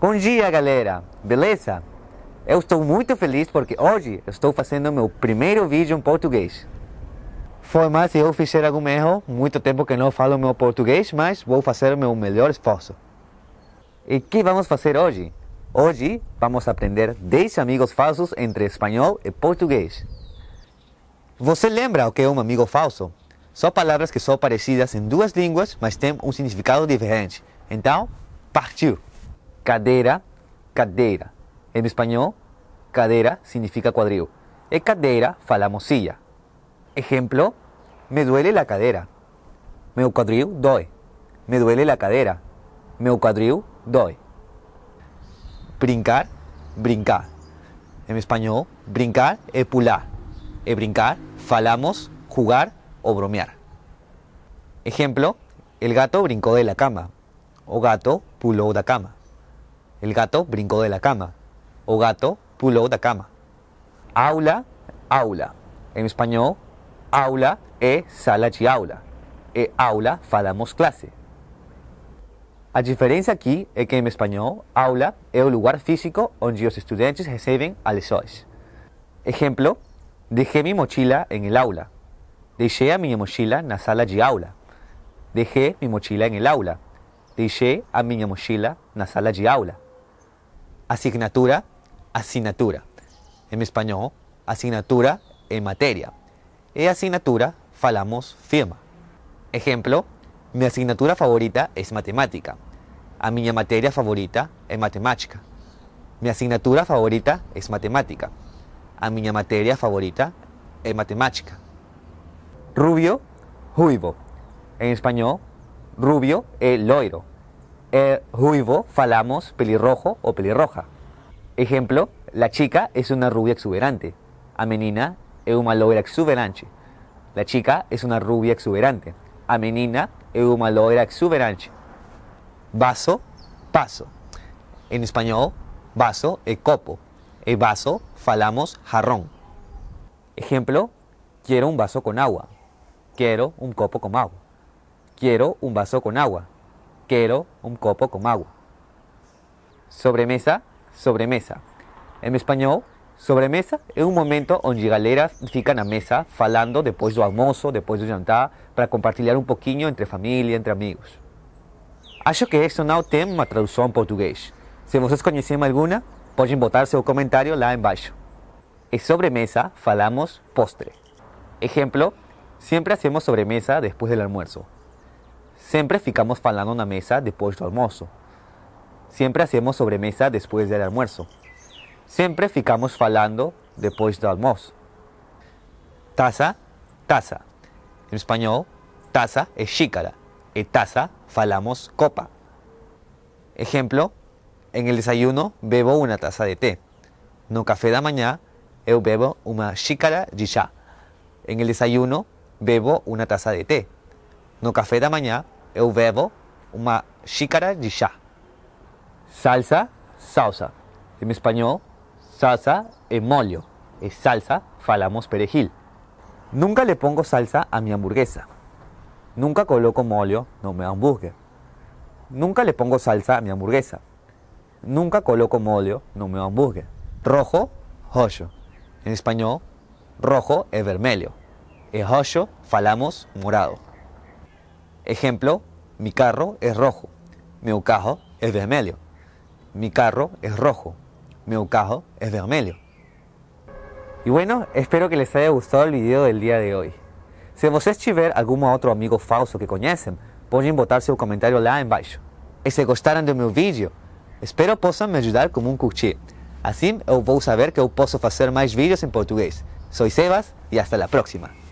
Bom dia, galera! Beleza? Eu estou muito feliz porque hoje estou fazendo meu primeiro vídeo em português. Foi mais se eu fizer algum erro, muito tempo que não falo meu português, mas vou fazer meu melhor esforço. E o que vamos fazer hoje? Hoje vamos aprender 10 amigos falsos entre espanhol e português. Você lembra o que é um amigo falso? São palavras que são parecidas em duas línguas, mas têm um significado diferente. Então, partiu! Cadera, cadera. En español, cadera significa cuadrillo. E cadera falamos Ejemplo, me duele la cadera. Me cuadrillo doy. Me duele la cadera. Me cuadrillo doy. Brincar, brincar. En español, brincar es pular. E brincar falamos jugar o bromear. Ejemplo, el gato brincó de la cama. O gato puló de la cama. El gato brincó de la cama. O gato puló de la cama. Aula, aula. En español, aula es sala de aula. E aula falamos clase. A diferencia aquí es que en español, aula es un lugar físico donde los estudiantes reciben alesores. Ejemplo, dejé mi mochila en el aula. Dejé a mi mochila en la sala de aula. Dejé mi mochila en el aula. Dejé a mi mochila en la sala de aula asignatura, asignatura. En español, asignatura en materia. En asignatura, falamos firma. Ejemplo, mi asignatura favorita es matemática. A mi materia favorita es matemática. Mi asignatura favorita es matemática. A mi materia favorita es matemática. Rubio, juivo. En español, rubio es loiro eh, ruivo, falamos pelirrojo o pelirroja. Ejemplo, la chica es una rubia exuberante. A menina es una exuberante. La chica es una rubia exuberante. A menina es una exuberante. Vaso, paso. En español, vaso es copo. El vaso, falamos jarrón. Ejemplo, quiero un vaso con agua. Quiero un copo con agua. Quiero un vaso con agua. Quiero un copo con agua. Sobremesa, sobremesa. En español, sobremesa es un momento donde galeras fican a mesa falando después almuerzo, después después la jantar, para compartir un poquito entre familia, entre amigos. Acho que no no traducción una en portugués. Si Se vocês alguna, pueden podem botar comentario comentario lá embaixo. E sobremesa falamos postre. Ejemplo: siempre hacemos sobremesa después del almuerzo. Siempre ficamos falando la mesa después del almuerzo. Siempre hacemos sobremesa después del almuerzo. Siempre ficamos falando después del almuerzo. Taza, taza. En español, taza es xícara. E taza, falamos copa. Ejemplo, en el desayuno bebo una taza de té. No café de mañana, eu bebo una xícara de chá. En el desayuno bebo una taza de té. No café de mañana. eu bebo uma xícara de chá. Salsa, salsa. En español, salsa es mollo. Es salsa, falamos perejil. Nunca le pongo salsa a mi hamburguesa. Nunca coloco mollo, no me hambúrguer. Nunca le pongo salsa a mi hamburguesa. Nunca coloco mollo, no me hambúrguer. Rojo, rojo. En español, rojo e vermelho. E rojo, falamos morado. Ejemplo, mi carro es rojo, mi carro es vermelho. Mi carro es rojo, mi carro es vermelho. Y bueno, espero que les haya gustado el video del día de hoy. Si vos tiver algún otro amigo falso que conocen, pueden botar su comentario ahí embaixo. Y si si de meu vídeo, espero puedan me ajudar como un curtir. yo voy a saber que eu posso hacer más vídeos en português. Soy Sebas y hasta la próxima.